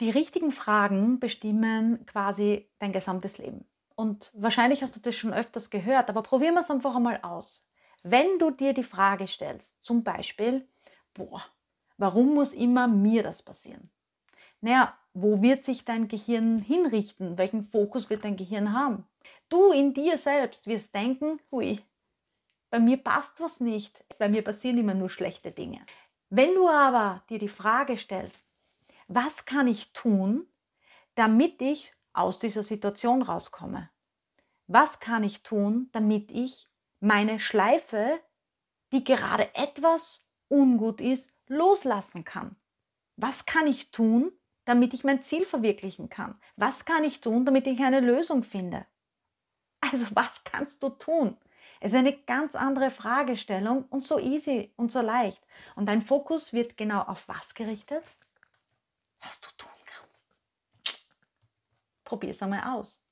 die richtigen Fragen bestimmen quasi dein gesamtes Leben. Und wahrscheinlich hast du das schon öfters gehört, aber probieren wir es einfach einmal aus. Wenn du dir die Frage stellst, zum Beispiel, boah, warum muss immer mir das passieren? Naja, wo wird sich dein Gehirn hinrichten? Welchen Fokus wird dein Gehirn haben? Du in dir selbst wirst denken, hui, bei mir passt was nicht, bei mir passieren immer nur schlechte Dinge. Wenn du aber dir die Frage stellst, was kann ich tun, damit ich aus dieser Situation rauskomme? Was kann ich tun, damit ich meine Schleife, die gerade etwas ungut ist, loslassen kann? Was kann ich tun, damit ich mein Ziel verwirklichen kann? Was kann ich tun, damit ich eine Lösung finde? Also was kannst du tun? Es ist eine ganz andere Fragestellung und so easy und so leicht. Und dein Fokus wird genau auf was gerichtet? was du tun kannst. Probier es einmal aus.